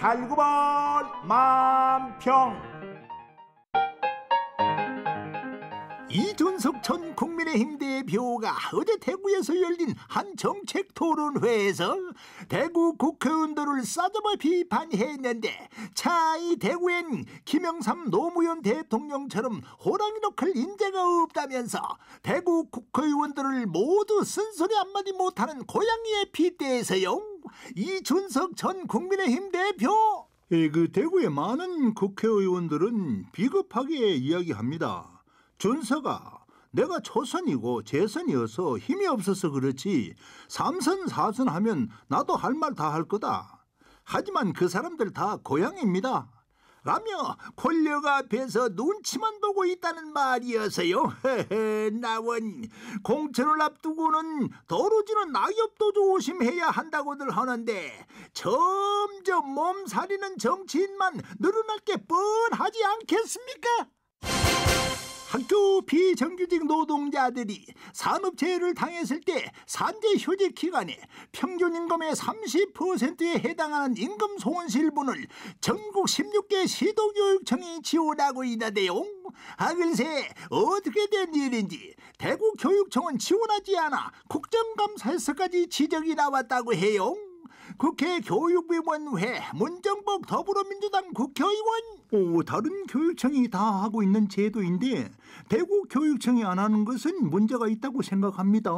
달구벌 만평 이준석 전 국민의힘 대표가 어제 대구에서 열린 한 정책 토론회에서 대구 국회의원들을 싸잡아 비판했는데 차이 대구엔 김영삼 노무현 대통령처럼 호랑이로클 인재가 없다면서 대구 국회의원들을 모두 쓴소리 한마디 못하는 고양이의빗대서용 이준석 전 국민의힘 대표. 예, 그 대구의 많은 국회의원들은 비겁하게 이야기합니다. 준서가 내가 초선이고 재선이어서 힘이 없어서 그렇지 삼선 사선 하면 나도 할 말 다 할 거다. 하지만 그 사람들 다 고향입니다. 라며 권력 앞에서 눈치만 보고 있다는 말이어서요. 나원 공천을 앞두고는 도로지는 낙엽도 조심해야 한다고들 하는데 점점 몸살이는 정치인만 늘어날 게 뻔하지 않겠습니까? 학교 비정규직 노동자들이 산업재해를 당했을 때 산재 휴직 기간에 평균 임금의 30%에 해당하는 임금 손실분을 전국 16개 시도교육청이 지원하고 있다대요. 아 글쎄 어떻게 된 일인지 대구교육청은 지원하지 않아 국정감사에서까지 지적이 나왔다고 해요. 국회 교육위원회 문정복 더불어민주당 국회의원 오, 다른 교육청이 다 하고 있는 제도인데 대구 교육청이 안 하는 것은 문제가 있다고 생각합니다.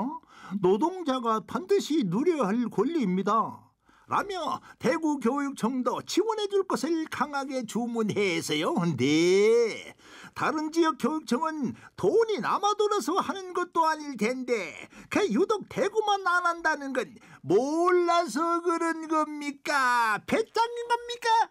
노동자가 반드시 누려야 할 권리입니다. 라며 대구교육청도 지원해줄 것을 강하게 주문해서요. 근데 다른 지역 교육청은 돈이 남아돌아서 하는 것도 아닐 텐데 그 유독 대구만 안 한다는 건 몰라서 그런 겁니까? 배짱인 겁니까?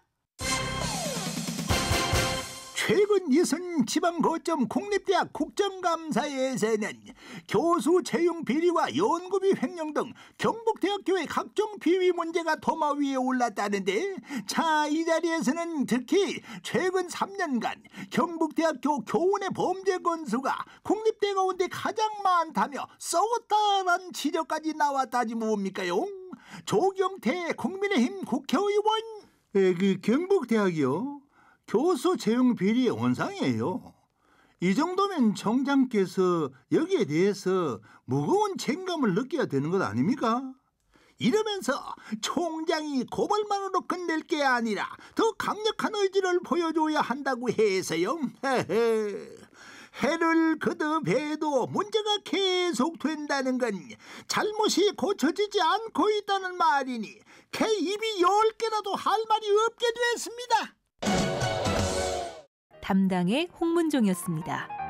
최근 예선 지방거점 국립대학 국정감사에서는 교수 채용 비리와 연구비 횡령 등 경북대학교의 각종 비위 문제가 도마 위에 올랐다는데 자 이 자리에서는 특히 최근 3년간 경북대학교 교원의 범죄 건수가 국립대 가운데 가장 많다며 썩었다란 지적까지 나왔다지 뭡니까요? 조경태 국민의힘 국회의원 예, 그 경북대학이요. 교수 채용 비리의 원상이에요. 이 정도면 총장께서 여기에 대해서 무거운 책임감을 느껴야 되는 것 아닙니까? 이러면서 총장이 고발만으로 끝낼 게 아니라 더 강력한 의지를 보여줘야 한다고 해서요. 해를 거듭해도 문제가 계속 된다는 건 잘못이 고쳐지지 않고 있다는 말이니 개 입이 열 개라도 할 말이 없게 됐습니다. 담당의 홍문종이었습니다.